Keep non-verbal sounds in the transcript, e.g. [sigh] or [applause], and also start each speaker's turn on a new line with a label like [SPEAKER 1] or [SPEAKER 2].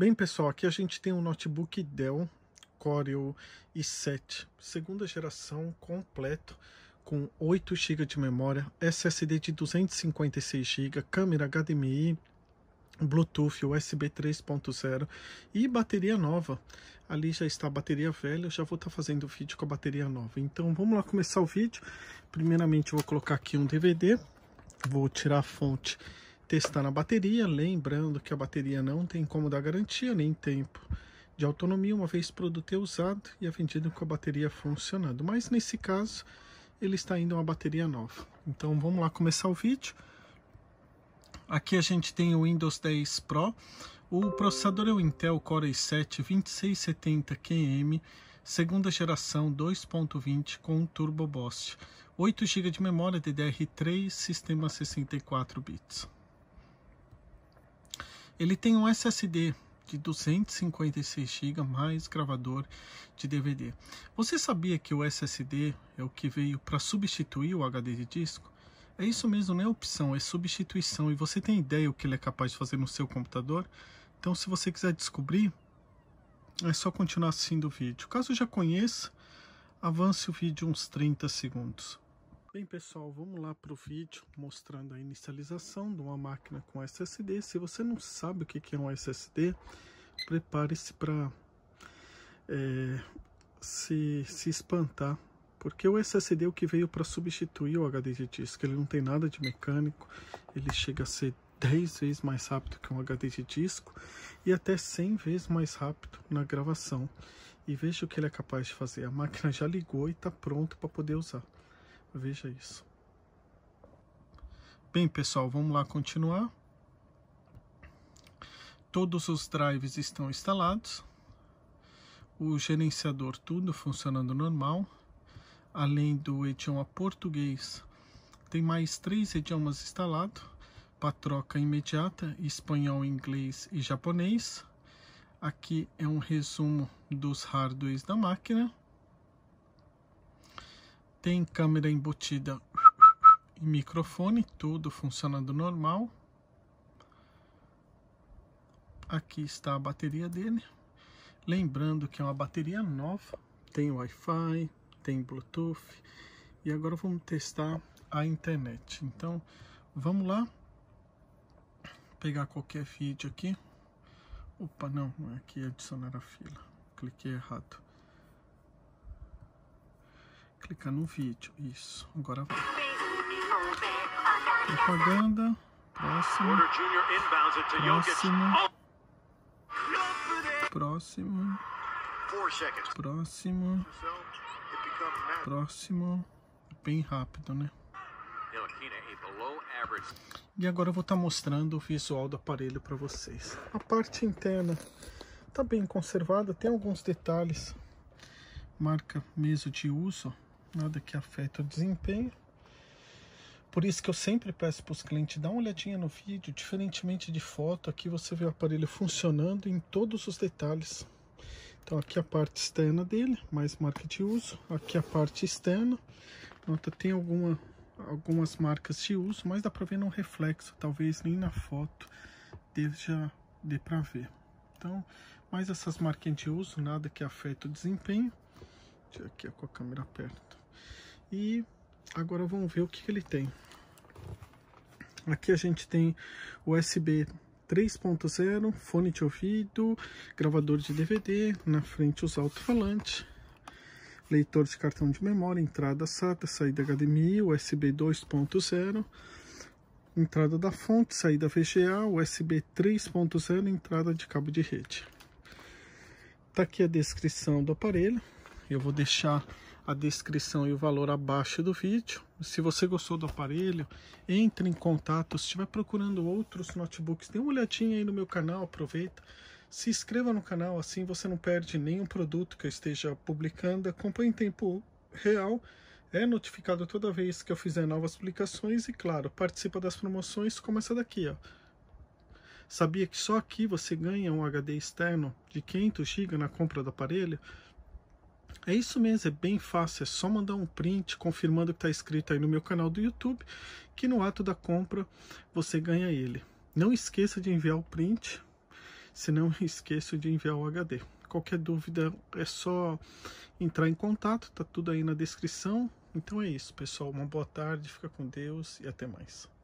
[SPEAKER 1] Bem, pessoal, aqui a gente tem um notebook Dell Corel i7, segunda geração completo, com 8 GB de memória, SSD de 256 GB, câmera HDMI, Bluetooth, USB 3.0 e bateria nova. Ali já está a bateria velha, eu já vou estar tá fazendo o vídeo com a bateria nova. Então vamos lá começar o vídeo. Primeiramente vou colocar aqui um DVD, vou tirar a fonte testar na bateria, lembrando que a bateria não tem como dar garantia nem tempo de autonomia, uma vez produto é usado e é vendido com a bateria funcionando. Mas nesse caso, ele está indo uma bateria nova. Então vamos lá começar o vídeo. Aqui a gente tem o Windows 10 Pro. O processador é o Intel Core i7-2670QM, segunda geração 2.20 com Turbo Boost. 8 GB de memória DDR3, sistema 64 bits. Ele tem um SSD de 256 GB mais gravador de DVD. Você sabia que o SSD é o que veio para substituir o HD de disco? É isso mesmo, não é opção, é substituição. E você tem ideia o que ele é capaz de fazer no seu computador? Então, se você quiser descobrir, é só continuar assistindo o vídeo. Caso já conheça, avance o vídeo uns 30 segundos. Bem pessoal, vamos lá para o vídeo mostrando a inicialização de uma máquina com SSD. Se você não sabe o que é um SSD, prepare-se para é, se, se espantar, porque o SSD é o que veio para substituir o HD de disco, ele não tem nada de mecânico, ele chega a ser 10 vezes mais rápido que um HD de disco e até 100 vezes mais rápido na gravação. E veja o que ele é capaz de fazer. A máquina já ligou e está pronto para poder usar. Veja isso. Bem, pessoal, vamos lá continuar. Todos os drives estão instalados. O gerenciador tudo funcionando normal. Além do idioma português, tem mais três idiomas instalados para troca imediata, espanhol, inglês e japonês. Aqui é um resumo dos hardwares da máquina. Tem câmera embutida e microfone, tudo funcionando normal. Aqui está a bateria dele. Lembrando que é uma bateria nova, tem Wi-Fi, tem Bluetooth. E agora vamos testar a internet. Então, vamos lá. Pegar qualquer vídeo aqui. Opa, não, aqui adicionar a fila. Cliquei errado. Clicar no vídeo, isso. Agora propaganda. Próximo. Próximo. Próximo. Próximo. Próximo. Bem rápido, né? E agora eu vou estar tá mostrando o visual do aparelho para vocês. A parte interna está bem conservada, tem alguns detalhes. Marca mesa de uso, nada que afeta o desempenho. Por isso que eu sempre peço para os clientes dar uma olhadinha no vídeo, diferentemente de foto, aqui você vê o aparelho funcionando em todos os detalhes. Então aqui a parte externa dele, mais marca de uso, aqui a parte externa, nota tem alguma, algumas marcas de uso, mas dá para ver no reflexo, talvez nem na foto já dê para ver. Então, mais essas marcas de uso, nada que afeta o desempenho. Deixa aqui com a câmera perto. E agora vamos ver o que, que ele tem. Aqui a gente tem USB 3.0, fone de ouvido, gravador de DVD, na frente os alto-falantes, leitor de cartão de memória, entrada SATA, saída HDMI, USB 2.0, entrada da fonte, saída VGA, USB 3.0, entrada de cabo de rede. Tá aqui a descrição do aparelho, eu vou deixar a descrição e o valor abaixo do vídeo. Se você gostou do aparelho, entre em contato. Se estiver procurando outros notebooks, dê uma olhadinha aí no meu canal, aproveita. Se inscreva no canal, assim você não perde nenhum produto que eu esteja publicando. Acompanhe em tempo real, é notificado toda vez que eu fizer novas publicações e, claro, participa das promoções como essa daqui, ó. Sabia que só aqui você ganha um HD externo de 500 GB na compra do aparelho? É isso mesmo, é bem fácil, é só mandar um print confirmando que está escrito aí no meu canal do YouTube, que no ato da compra você ganha ele. Não esqueça de enviar o print, senão [laughs] esqueça de enviar o HD. Qualquer dúvida é só entrar em contato, tá tudo aí na descrição. Então é isso, pessoal. Uma boa tarde, fica com Deus e até mais.